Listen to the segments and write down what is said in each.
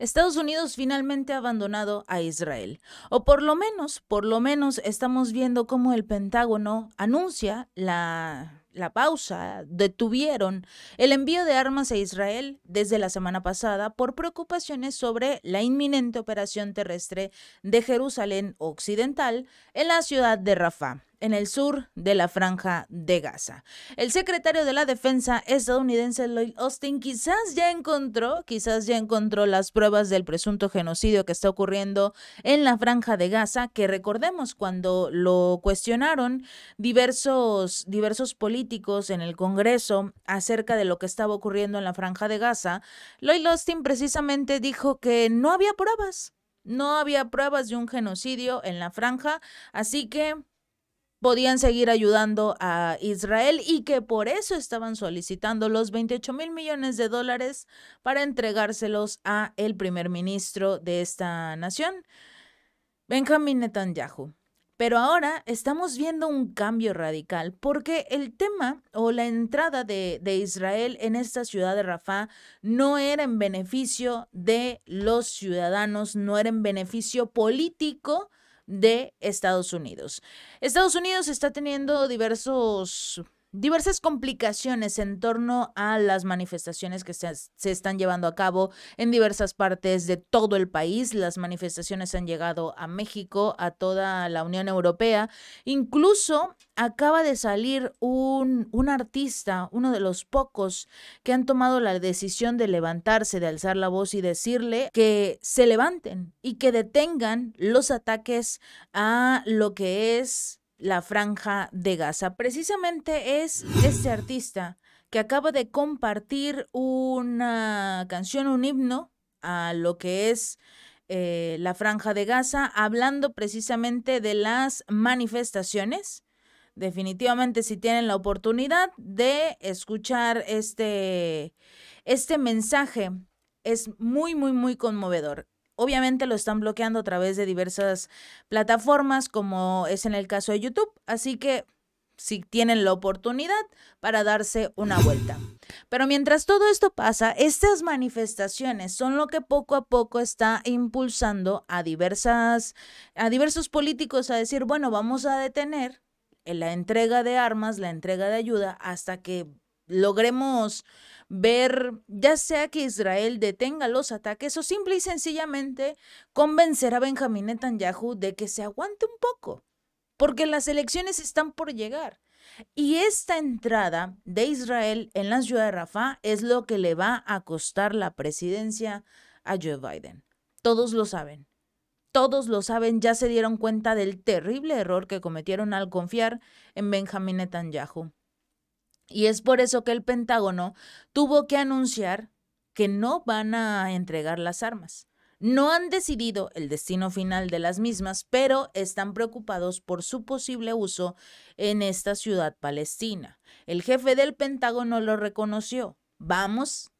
Estados Unidos finalmente ha abandonado a Israel. O por lo menos, por lo menos estamos viendo cómo el Pentágono anuncia la, la, pausa, detuvieron el envío de armas a Israel desde la semana pasada por preocupaciones sobre la inminente operación terrestre de Jerusalén Occidental en la ciudad de Rafah en el sur de la franja de Gaza. El secretario de la Defensa estadounidense Lloyd Austin quizás ya encontró, quizás ya encontró las pruebas del presunto genocidio que está ocurriendo en la franja de Gaza, que recordemos cuando lo cuestionaron diversos, diversos políticos en el Congreso acerca de lo que estaba ocurriendo en la franja de Gaza, Lloyd Austin precisamente dijo que no había pruebas. No había pruebas de un genocidio en la franja, así que podían seguir ayudando a Israel y que por eso estaban solicitando los 28 mil millones de dólares para entregárselos a el primer ministro de esta nación, Benjamin Netanyahu. Pero ahora estamos viendo un cambio radical porque el tema o la entrada de, de, Israel en esta ciudad de Rafah no era en beneficio de los ciudadanos, no era en beneficio político de Estados Unidos. Estados Unidos está teniendo diversos diversas complicaciones en torno a las manifestaciones que se, están llevando a cabo en diversas partes de todo el país. Las manifestaciones han llegado a México, a toda la Unión Europea. Incluso acaba de salir un, un artista, uno de los pocos que han tomado la decisión de levantarse, de alzar la voz y decirle que se levanten y que detengan los ataques a lo que es la franja de Gaza. Precisamente es este artista que acaba de compartir una canción, un himno a lo que es eh, la franja de Gaza, hablando precisamente de las manifestaciones. Definitivamente si tienen la oportunidad de escuchar este, este mensaje, es muy, muy, muy conmovedor. Obviamente lo están bloqueando a través de diversas plataformas, como es en el caso de YouTube. Así que si tienen la oportunidad para darse una vuelta. Pero mientras todo esto pasa, estas manifestaciones son lo que poco a poco está impulsando a diversas a diversos políticos a decir, bueno, vamos a detener la entrega de armas, la entrega de ayuda hasta que logremos ver ya sea que Israel detenga los ataques o simple y sencillamente convencer a Benjamín Netanyahu de que se aguante un poco, porque las elecciones están por llegar. Y esta entrada de Israel en la ciudad de Rafah es lo que le va a costar la presidencia a Joe Biden. Todos lo saben. Todos lo saben, ya se dieron cuenta del terrible error que cometieron al confiar en Benjamín Netanyahu. Y es por eso que el Pentágono tuvo que anunciar que no van a entregar las armas. No han decidido el destino final de las mismas, pero están preocupados por su posible uso en esta ciudad palestina. El jefe del Pentágono lo reconoció. Vamos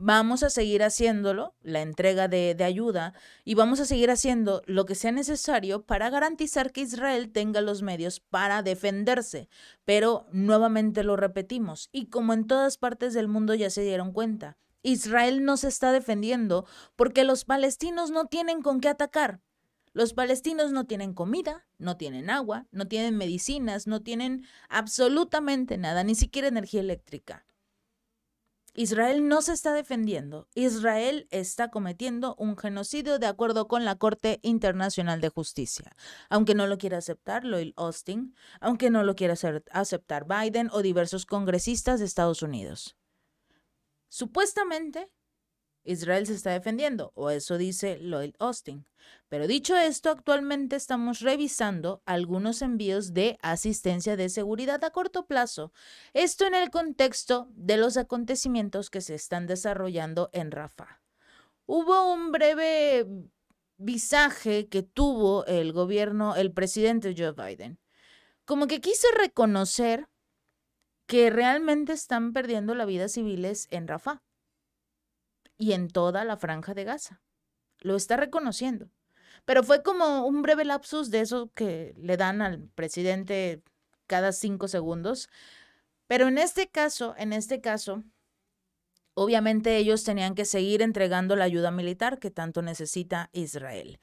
Vamos a seguir haciéndolo, la entrega de, ayuda, y vamos a seguir haciendo lo que sea necesario para garantizar que Israel tenga los medios para defenderse. Pero nuevamente lo repetimos, y como en todas partes del mundo ya se dieron cuenta, Israel no se está defendiendo porque los palestinos no tienen con qué atacar. Los palestinos no tienen comida, no tienen agua, no tienen medicinas, no tienen absolutamente nada, ni siquiera energía eléctrica. Israel no se está defendiendo. Israel está cometiendo un genocidio de acuerdo con la Corte Internacional de Justicia. Aunque no lo quiera aceptar Lloyd Austin, aunque no lo quiera aceptar Biden o diversos congresistas de Estados Unidos. Supuestamente, Israel se está defendiendo, o eso dice Lloyd Austin. Pero dicho esto, actualmente estamos revisando algunos envíos de asistencia de seguridad a corto plazo, esto en el contexto de los acontecimientos que se están desarrollando en Rafa. Hubo un breve visaje que tuvo el gobierno, el presidente Joe Biden. Como que quise reconocer que realmente están perdiendo la vida civiles en Rafa y en toda la franja de Gaza. Lo está reconociendo. Pero fue como un breve lapsus de eso que le dan al presidente cada cinco segundos. Pero en este caso, en este caso, obviamente ellos tenían que seguir entregando la ayuda militar que tanto necesita Israel.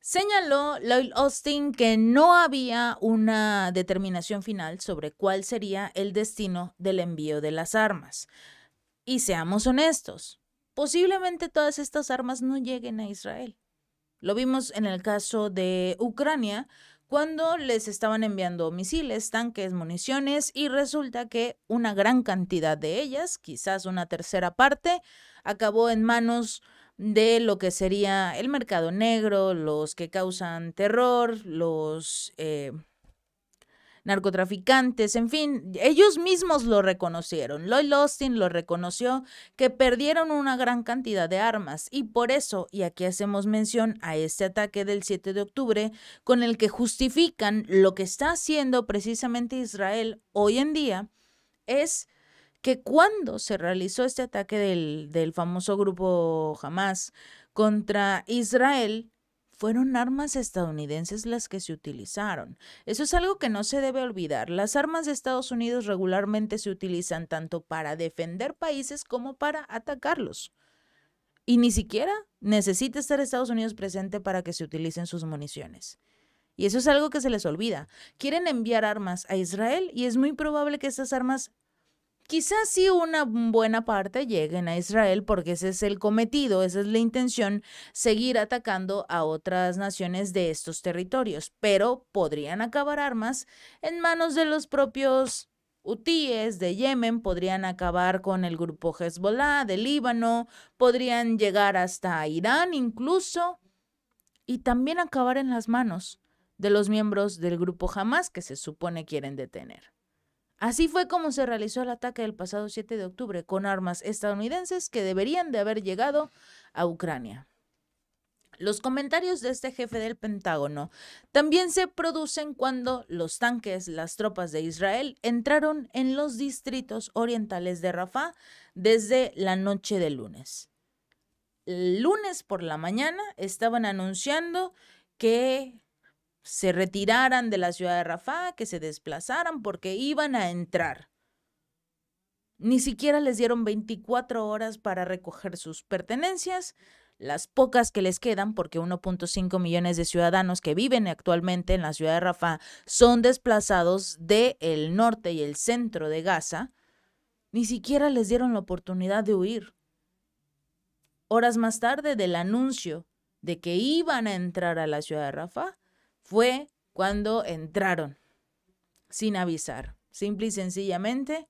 Señaló Lloyd Austin que no había una determinación final sobre cuál sería el destino del envío de las armas. Y seamos honestos, posiblemente todas estas armas no lleguen a Israel. Lo vimos en el caso de Ucrania, cuando les estaban enviando misiles, tanques, municiones y resulta que una gran cantidad de ellas, quizás una tercera parte, acabó en manos de lo que sería el mercado negro, los que causan terror, los... Eh, narcotraficantes, en fin, ellos mismos lo reconocieron. Lloyd Austin lo reconoció que perdieron una gran cantidad de armas y por eso, y aquí hacemos mención a este ataque del 7 de octubre, con el que justifican lo que está haciendo precisamente Israel hoy en día, es que cuando se realizó este ataque del, del famoso grupo Hamas contra Israel, fueron armas estadounidenses las que se utilizaron. Eso es algo que no se debe olvidar. Las armas de Estados Unidos regularmente se utilizan tanto para defender países como para atacarlos. Y ni siquiera necesita estar Estados Unidos presente para que se utilicen sus municiones. Y eso es algo que se les olvida. Quieren enviar armas a Israel y es muy probable que esas armas Quizás sí una buena parte lleguen a Israel porque ese es el cometido, esa es la intención, seguir atacando a otras naciones de estos territorios, pero podrían acabar armas en manos de los propios hutíes de Yemen, podrían acabar con el grupo Hezbollah de Líbano, podrían llegar hasta Irán incluso y también acabar en las manos de los miembros del grupo Hamas que se supone quieren detener. Así fue como se realizó el ataque del pasado 7 de octubre con armas estadounidenses que deberían de haber llegado a Ucrania. Los comentarios de este jefe del Pentágono también se producen cuando los tanques, las tropas de Israel, entraron en los distritos orientales de Rafah desde la noche del lunes. lunes por la mañana estaban anunciando que se retiraran de la ciudad de Rafah, que se desplazaran porque iban a entrar. Ni siquiera les dieron 24 horas para recoger sus pertenencias, las pocas que les quedan, porque 1.5 millones de ciudadanos que viven actualmente en la ciudad de Rafah son desplazados del norte y el centro de Gaza, ni siquiera les dieron la oportunidad de huir. Horas más tarde del anuncio de que iban a entrar a la ciudad de Rafah, fue cuando entraron, sin avisar. Simple y sencillamente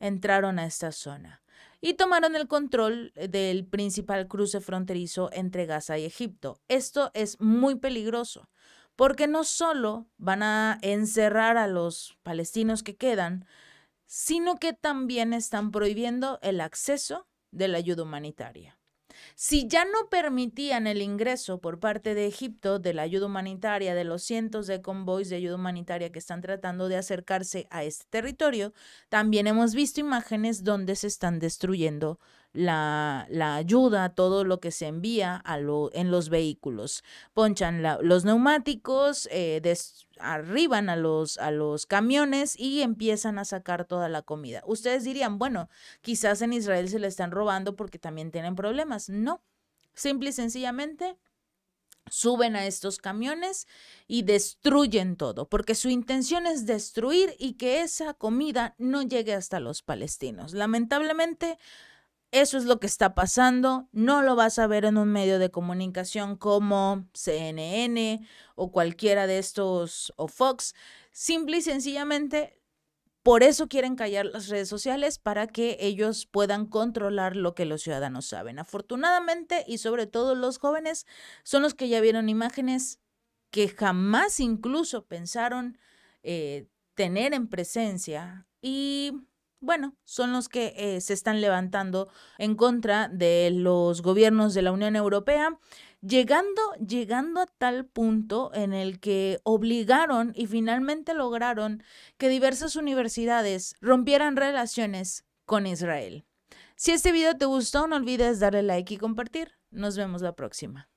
entraron a esta zona y tomaron el control del principal cruce fronterizo entre Gaza y Egipto. Esto es muy peligroso porque no solo van a encerrar a los palestinos que quedan, sino que también están prohibiendo el acceso de la ayuda humanitaria. Si ya no permitían el ingreso por parte de Egipto de la ayuda humanitaria, de los cientos de convoys de ayuda humanitaria que están tratando de acercarse a este territorio, también hemos visto imágenes donde se están destruyendo la, ayuda, todo lo que se envía a lo, en los vehículos. Ponchan los neumáticos, eh, arriban a los, a los camiones y empiezan a sacar toda la comida. Ustedes dirían, bueno, quizás en Israel se le están robando porque también tienen problemas. No, simple y sencillamente suben a estos camiones y destruyen todo, porque su intención es destruir y que esa comida no llegue hasta los palestinos. Lamentablemente, eso es lo que está pasando. No lo vas a ver en un medio de comunicación como CNN o cualquiera de estos o Fox. Simple y sencillamente por eso quieren callar las redes sociales para que ellos puedan controlar lo que los ciudadanos saben. Afortunadamente y sobre todo los jóvenes son los que ya vieron imágenes que jamás incluso pensaron eh, tener en presencia y bueno, son los que eh, se están levantando en contra de los gobiernos de la Unión Europea, llegando, llegando a tal punto en el que obligaron y finalmente lograron que diversas universidades rompieran relaciones con Israel. Si este video te gustó, no olvides darle like y compartir. Nos vemos la próxima.